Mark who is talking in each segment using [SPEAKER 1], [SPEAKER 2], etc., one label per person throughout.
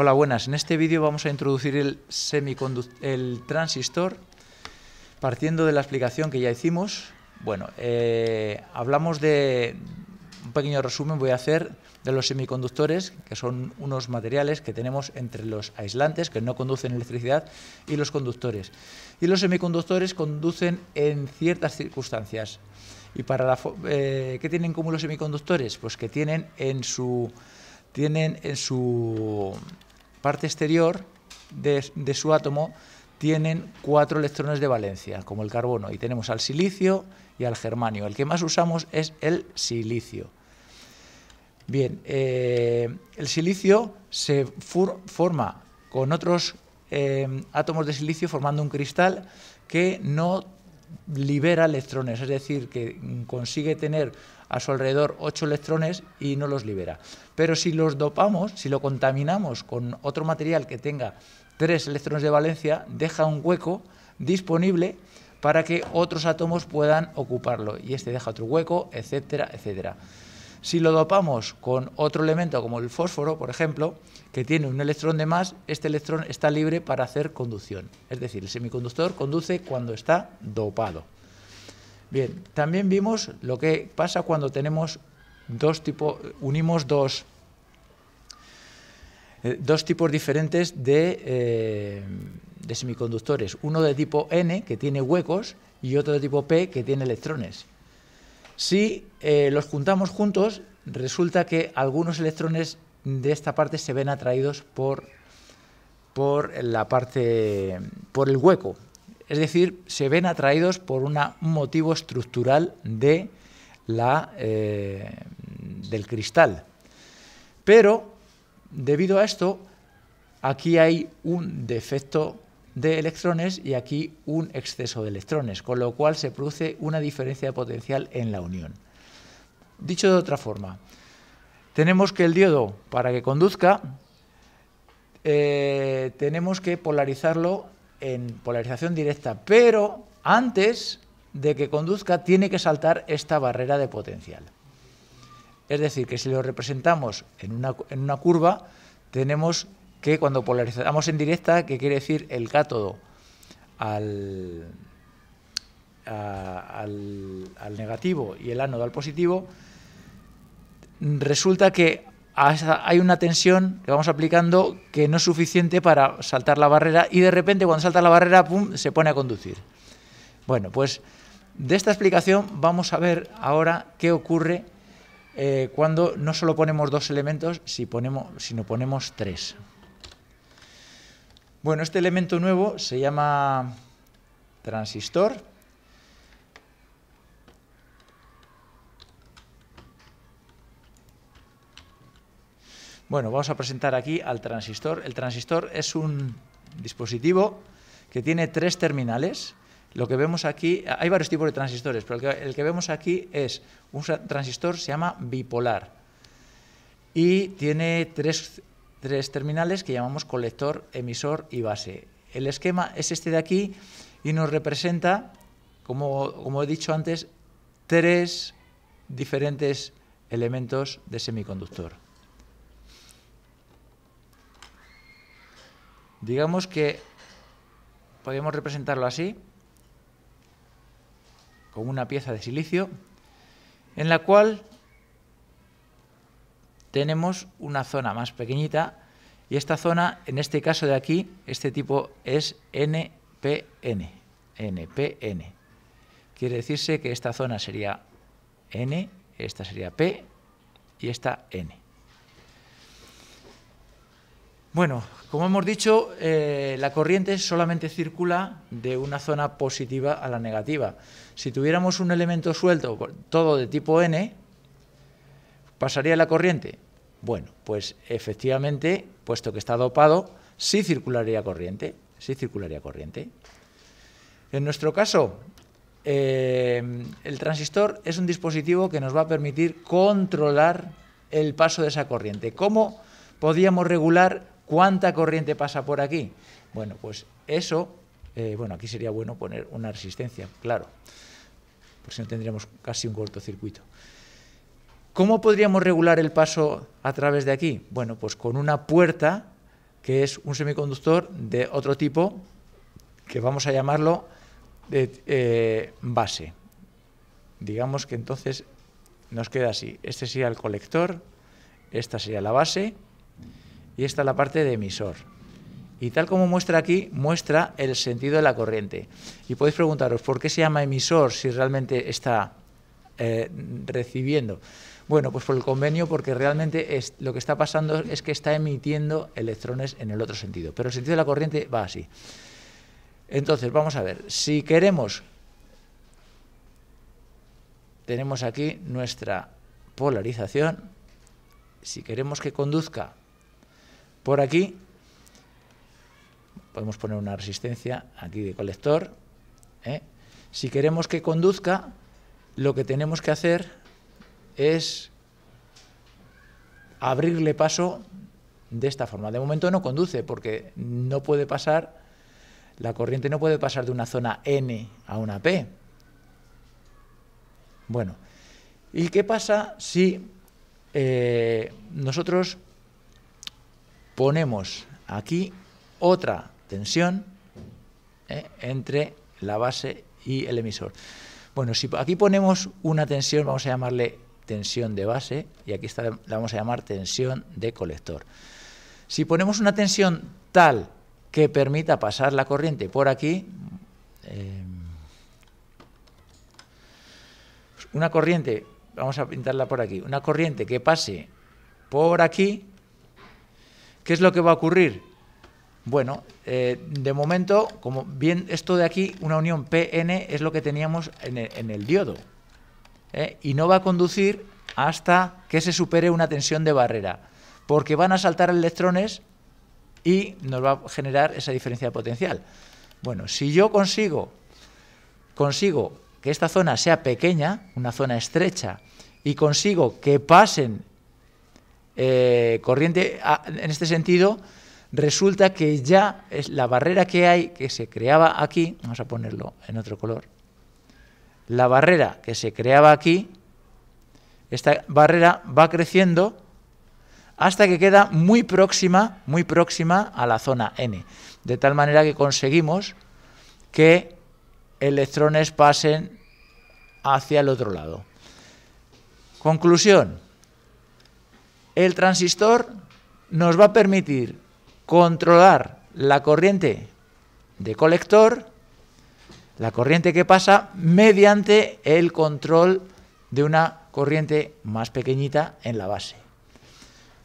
[SPEAKER 1] Hola, buenas. En este vídeo vamos a introducir el, el transistor partiendo de la explicación que ya hicimos. Bueno, eh, hablamos de un pequeño resumen voy a hacer de los semiconductores, que son unos materiales que tenemos entre los aislantes, que no conducen electricidad, y los conductores. Y los semiconductores conducen en ciertas circunstancias. ¿Y para eh, qué tienen como los semiconductores? Pues que tienen en su... Tienen en su parte exterior de, su átomo tienen cuatro electrones de valencia, como el carbono, y tenemos al silicio y al germanio. El que más usamos es el silicio. Bien, eh, el silicio se forma con otros eh, átomos de silicio formando un cristal que no libera electrones, es decir, que consigue tener a su alrededor 8 electrones y no los libera. Pero si los dopamos, si lo contaminamos con otro material que tenga tres electrones de valencia, deja un hueco disponible para que otros átomos puedan ocuparlo. Y este deja otro hueco, etcétera, etcétera. Si lo dopamos con otro elemento como el fósforo, por ejemplo, que tiene un electrón de más, este electrón está libre para hacer conducción. Es decir, el semiconductor conduce cuando está dopado. Bien, también vimos lo que pasa cuando tenemos dos tipos, unimos dos, eh, dos tipos diferentes eh, de semiconductores. Uno de tipo N, que tiene huecos, y otro de tipo P, que tiene electrones. Si eh, los juntamos juntos, resulta que algunos electrones de esta parte se ven atraídos por, por la parte, por el hueco. Es decir, se ven atraídos por un motivo estructural de la, eh, del cristal. Pero, debido a esto, aquí hay un defecto de electrones y aquí un exceso de electrones, con lo cual se produce una diferencia de potencial en la unión. Dicho de otra forma, tenemos que el diodo, para que conduzca, eh, tenemos que polarizarlo en polarización directa, pero antes de que conduzca tiene que saltar esta barrera de potencial. Es decir, que si lo representamos en una, en una curva, tenemos que cuando polarizamos en directa, que quiere decir el cátodo al, negativo y el ánodo al positivo, resulta que hay una tensión que vamos aplicando que no es suficiente para saltar la barrera y de repente cuando salta la barrera, ¡pum!, se pone a conducir. Bueno, pues de esta explicación vamos a ver ahora qué ocurre eh, cuando no solo ponemos dos elementos, si sino ponemos tres. Bueno, este elemento nuevo se llama transistor. Bueno, vamos a presentar aquí al transistor. El transistor es un dispositivo que tiene tres terminales. Lo que vemos aquí, hay varios tipos de transistores, pero el que, vemos aquí es un transistor, se llama bipolar y tiene tres tres terminales que llamamos colector, emisor y base. El esquema es este de aquí y nos representa, como, he dicho antes, tres diferentes elementos de semiconductor. Digamos que podemos representarlo así, con una pieza de silicio, en la cual tenemos una zona más pequeñita y esta zona, en este caso de aquí, este tipo es NPN. NPN. Quiere decirse que esta zona sería N, esta sería P y esta N. Bueno, como hemos dicho, eh, la corriente solamente circula de una zona positiva a la negativa. Si tuviéramos un elemento suelto, todo de tipo N, pasaría la corriente bueno, pues efectivamente, puesto que está dopado, sí circularía corriente, sí circularía corriente. En nuestro caso, eh, el transistor es un dispositivo que nos va a permitir controlar el paso de esa corriente. ¿Cómo podríamos regular cuánta corriente pasa por aquí? Bueno, pues eso, eh, bueno, aquí sería bueno poner una resistencia, claro, por si no tendríamos casi un cortocircuito. ¿Cómo podríamos regular el paso a través de aquí? Bueno, pues con una puerta que es un semiconductor de otro tipo que vamos a llamarlo de, eh, base. Digamos que entonces nos queda así. Este sería el colector, esta sería la base y esta la parte de emisor. Y tal como muestra aquí, muestra el sentido de la corriente. Y podéis preguntaros, ¿por qué se llama emisor si realmente está eh, recibiendo? Bueno, pues por el convenio, porque realmente es, lo que está pasando es que está emitiendo electrones en el otro sentido, pero el sentido de la corriente va así. Entonces, vamos a ver, si queremos, tenemos aquí nuestra polarización, si queremos que conduzca por aquí, podemos poner una resistencia aquí de colector. ¿eh? Si queremos que conduzca, lo que tenemos que hacer es abrirle paso de esta forma. De momento no conduce porque no puede pasar, la corriente no puede pasar de una zona N a una P. Bueno, ¿y qué pasa si eh, nosotros ponemos aquí otra tensión eh, entre la base y el emisor? Bueno, si aquí ponemos una tensión, vamos a llamarle tensión de base y aquí la vamos a llamar tensión de colector. Si ponemos una tensión tal que permita pasar la corriente por aquí, em, una corriente, vamos a pintarla por aquí, una corriente que pase por aquí, ¿qué es lo que va a ocurrir? Bueno, eh, de momento, como bien esto de aquí, una unión PN es lo que teníamos en el, en el diodo, ¿eh? y no va a conducir hasta que se supere una tensión de barrera, porque van a saltar electrones y nos va a generar esa diferencia de potencial. Bueno, si yo consigo, consigo que esta zona sea pequeña, una zona estrecha, y consigo que pasen eh, corriente en este sentido, resulta que ya es la barrera que hay, que se creaba aquí, vamos a ponerlo en otro color, la barrera que se creaba aquí, esta barrera va creciendo hasta que queda muy próxima, muy próxima a la zona N, de tal manera que conseguimos que electrones pasen hacia el otro lado. Conclusión. El transistor nos va a permitir controlar la corriente de colector la corriente que pasa mediante el control de una corriente más pequeñita en la base.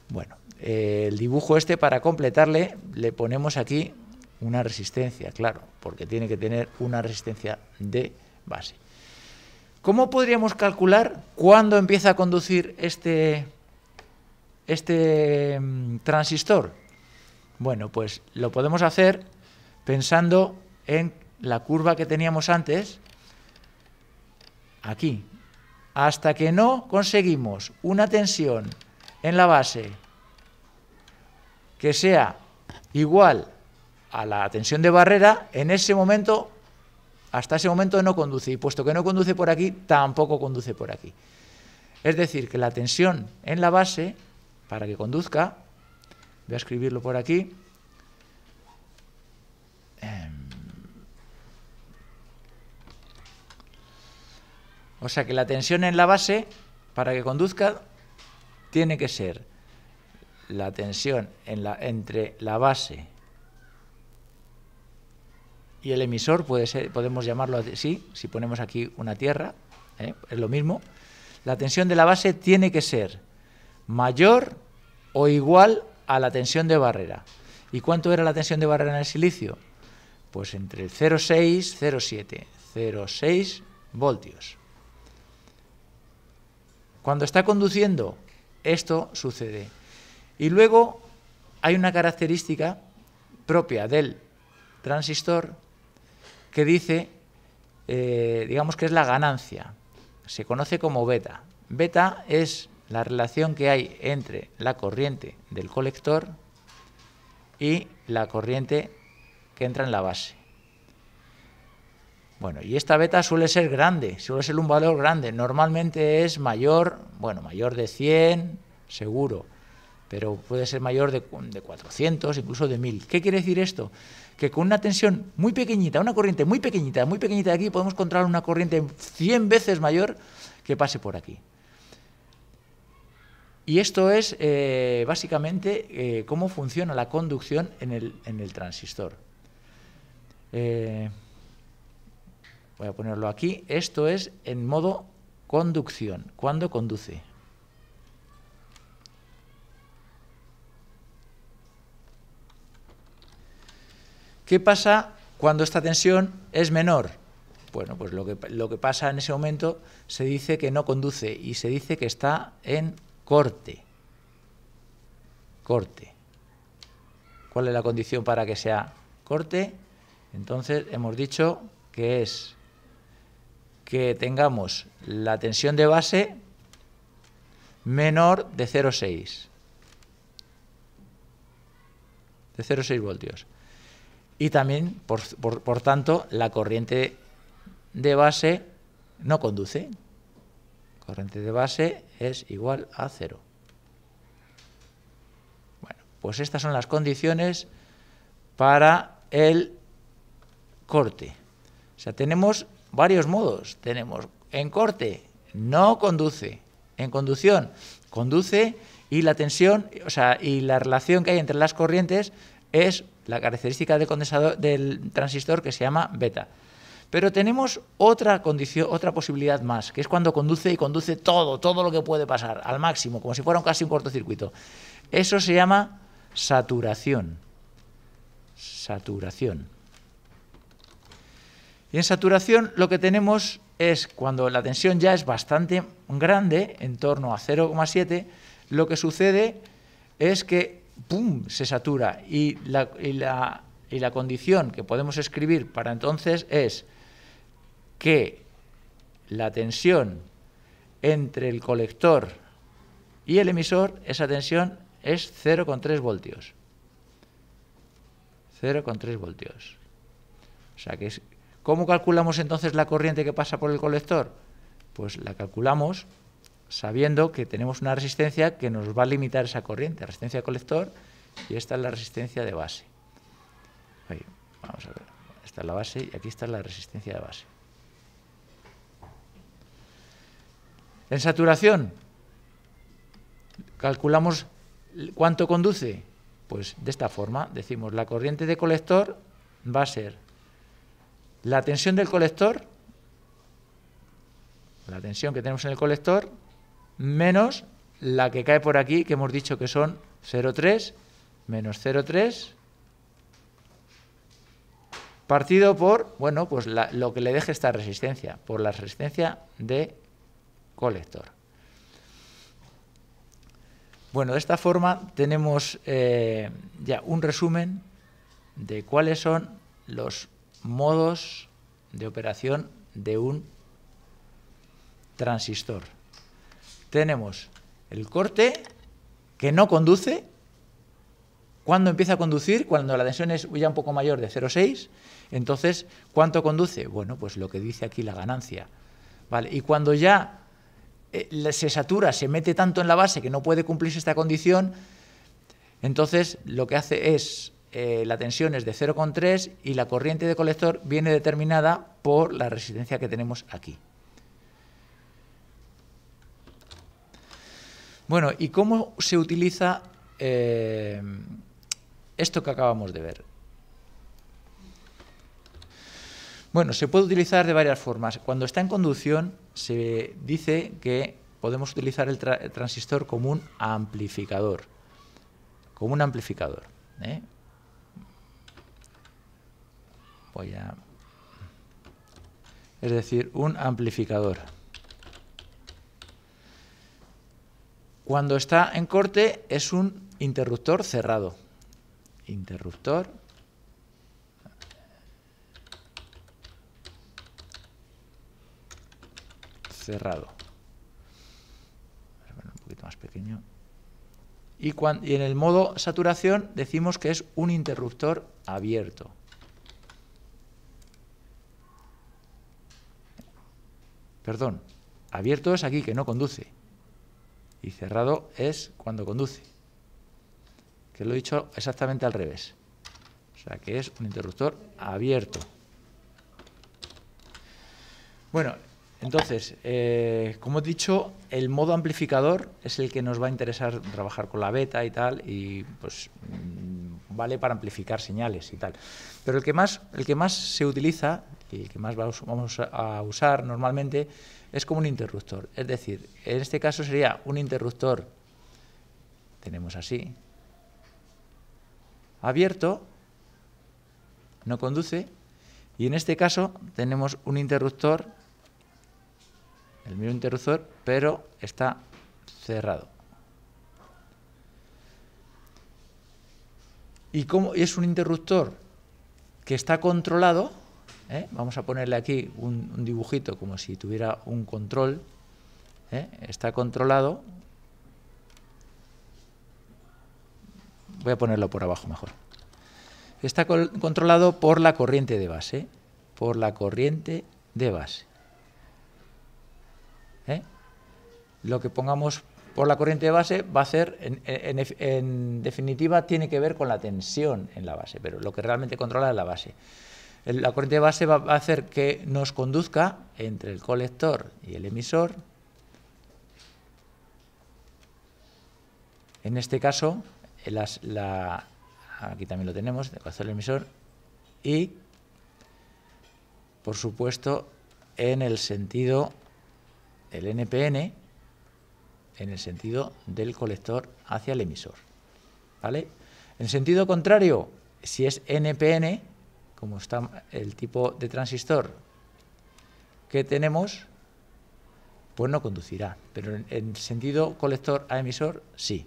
[SPEAKER 1] Bueno, eh, el dibujo este para completarle le ponemos aquí una resistencia, claro, porque tiene que tener una resistencia de base. ¿Cómo podríamos calcular cuándo empieza a conducir este, este mm, transistor? Bueno, pues lo podemos hacer pensando en la curva que teníamos antes, aquí, hasta que no conseguimos una tensión en la base que sea igual a la tensión de barrera, en ese momento, hasta ese momento no conduce. Y puesto que no conduce por aquí, tampoco conduce por aquí. Es decir, que la tensión en la base, para que conduzca, voy a escribirlo por aquí, O sea que la tensión en la base, para que conduzca, tiene que ser la tensión entre la base y el emisor, puede ser, podemos llamarlo así, si ponemos aquí una tierra, ¿eh? es lo mismo. La tensión de la base tiene que ser mayor o igual a la tensión de barrera. ¿Y cuánto era la tensión de barrera en el silicio? Pues entre 0,6, 0,7, 0,6 voltios. Cuando está conduciendo, esto sucede. Y luego hay una característica propia del transistor que dice, eh, digamos que es la ganancia. Se conoce como beta. Beta es la relación que hay entre la corriente del colector y la corriente que entra en la base. Bueno, y esta beta suele ser grande, suele ser un valor grande. Normalmente es mayor, bueno, mayor de 100, seguro, pero puede ser mayor de, 400, incluso de 1000. ¿Qué quiere decir esto? Que con una tensión muy pequeñita, una corriente muy pequeñita, muy pequeñita de aquí, podemos controlar una corriente 100 veces mayor que pase por aquí. Y esto es eh, básicamente eh, cómo funciona la conducción en el, transistor. Eh, voy a ponerlo aquí, esto es en modo conducción, ¿Cuándo conduce. ¿Qué pasa cuando esta tensión es menor? Bueno, pues lo que, lo que pasa en ese momento se dice que no conduce y se dice que está en corte. Corte. ¿Cuál es la condición para que sea corte? Entonces hemos dicho que es que tengamos la tensión de base menor de 0,6. De 0,6 voltios. Y también, por, tanto, la corriente de base no conduce. Corriente de base es igual a 0. Bueno, pues estas son las condiciones para el corte. O sea, tenemos varios modos. Tenemos en corte, no conduce. En conducción, conduce y la tensión, o sea, y la relación que hay entre las corrientes es la característica del, condensador, del transistor que se llama beta. Pero tenemos otra condición, otra posibilidad más, que es cuando conduce y conduce todo, todo lo que puede pasar, al máximo, como si fuera un, casi un cortocircuito. Eso se llama saturación. Saturación. Y en saturación lo que tenemos es cuando la tensión ya es bastante grande, en torno a 0,7, lo que sucede es que ¡pum! se satura y la, condición que podemos escribir para entonces es que la tensión entre el colector y el emisor, esa tensión es 0,3 voltios. 0,3 voltios. O sea que es ¿Cómo calculamos entonces la corriente que pasa por el colector? Pues la calculamos sabiendo que tenemos una resistencia que nos va a limitar esa corriente, resistencia de colector, y esta es la resistencia de base. vamos a ver, esta es la base y aquí está la resistencia de base. En saturación, calculamos cuánto conduce. Pues de esta forma decimos la corriente de colector va a ser la tensión del colector, la tensión que tenemos en el colector, menos la que cae por aquí, que hemos dicho que son 0,3 menos 0,3 partido por, bueno, pues lo que le deje esta resistencia, por la resistencia de colector. Bueno, de esta forma tenemos eh, ya un resumen de cuáles son los modos de operación de un transistor. Tenemos el corte que no conduce. ¿Cuándo empieza a conducir? Cuando la tensión es ya un poco mayor de 0,6. Entonces, ¿cuánto conduce? Bueno, pues lo que dice aquí la ganancia. Vale, y cuando ya eh, se satura, se mete tanto en la base que no puede cumplirse esta condición, entonces lo que hace es eh, la tensión es de 0,3 y la corriente de colector viene determinada por la resistencia que tenemos aquí. Bueno, ¿y cómo se utiliza eh, esto que acabamos de ver? Bueno, se puede utilizar de varias formas. Cuando está en conducción, se dice que podemos utilizar el, transistor como un amplificador. Como un amplificador. ¿eh? Pues es decir, un amplificador. Cuando está en corte es un interruptor cerrado. Interruptor. Cerrado. Un poquito más pequeño. Y, y en el modo saturación decimos que es un interruptor abierto. Perdón, abierto es aquí que no conduce. Y cerrado es cuando conduce. Que lo he dicho exactamente al revés. O sea que es un interruptor abierto. Bueno, entonces, eh, como he dicho, el modo amplificador es el que nos va a interesar trabajar con la beta y tal, y pues mm, vale para amplificar señales y tal. Pero el que más, el que más se utiliza que, que más vamos a usar normalmente, es como un interruptor. Es decir, en este caso sería un interruptor, tenemos así, abierto, no conduce, y en este caso tenemos un interruptor, el mismo interruptor, pero está cerrado. ¿Y como es un interruptor que está controlado? ¿eh? vamos a ponerle aquí un, dibujito como si tuviera un control, ¿eh? está controlado, voy a ponerlo por abajo mejor, está controlado por la corriente de base, por la corriente de base. ¿eh? Lo que pongamos por la corriente de base va a hacer, en, definitiva, tiene que ver con la tensión en la base, pero lo que realmente controla es la base la corriente de base va a hacer que nos conduzca entre el colector y el emisor, en este caso, aquí también lo tenemos, el colector y el emisor, y, por supuesto, en el sentido, del NPN, en el sentido del colector hacia el emisor. ¿Vale? En sentido contrario, si es NPN, como está el tipo de transistor que tenemos, pues no conducirá. Pero en, sentido colector a emisor, sí.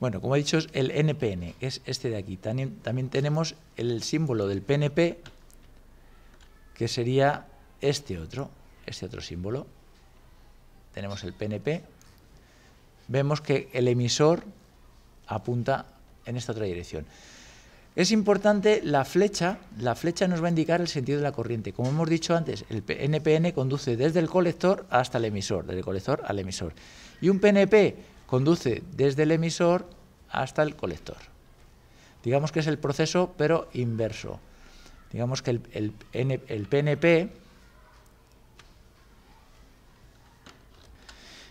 [SPEAKER 1] Bueno, como he dicho, es el NPN, que es este de aquí. También, también tenemos el símbolo del PNP, que sería este otro, este otro símbolo. Tenemos el PNP. Vemos que el emisor apunta en esta otra dirección. Es importante la flecha, la flecha nos va a indicar el sentido de la corriente. Como hemos dicho antes, el NPN conduce desde el colector hasta el emisor, desde el colector al emisor. Y un PNP conduce desde el emisor hasta el colector. Digamos que es el proceso, pero inverso. Digamos que el, PNP...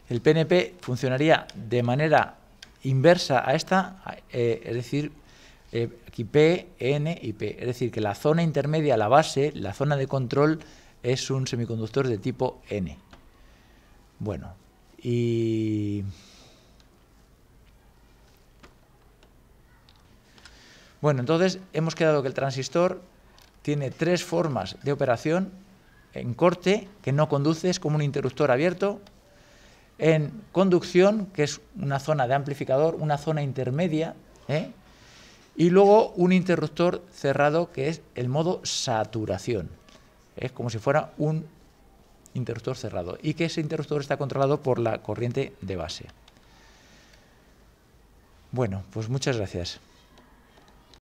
[SPEAKER 1] El PNP funcionaría de manera inversa a esta, eh, es decir, eh, aquí P, N y P. Es decir, que la zona intermedia, la base, la zona de control, es un semiconductor de tipo N. Bueno, y... Bueno, entonces hemos quedado que el transistor tiene tres formas de operación. En corte, que no conduce, es como un interruptor abierto. En conducción, que es una zona de amplificador, una zona intermedia, ¿eh? Y luego un interruptor cerrado que es el modo saturación. Es como si fuera un interruptor cerrado. Y que ese interruptor está controlado por la corriente de base. Bueno, pues muchas gracias.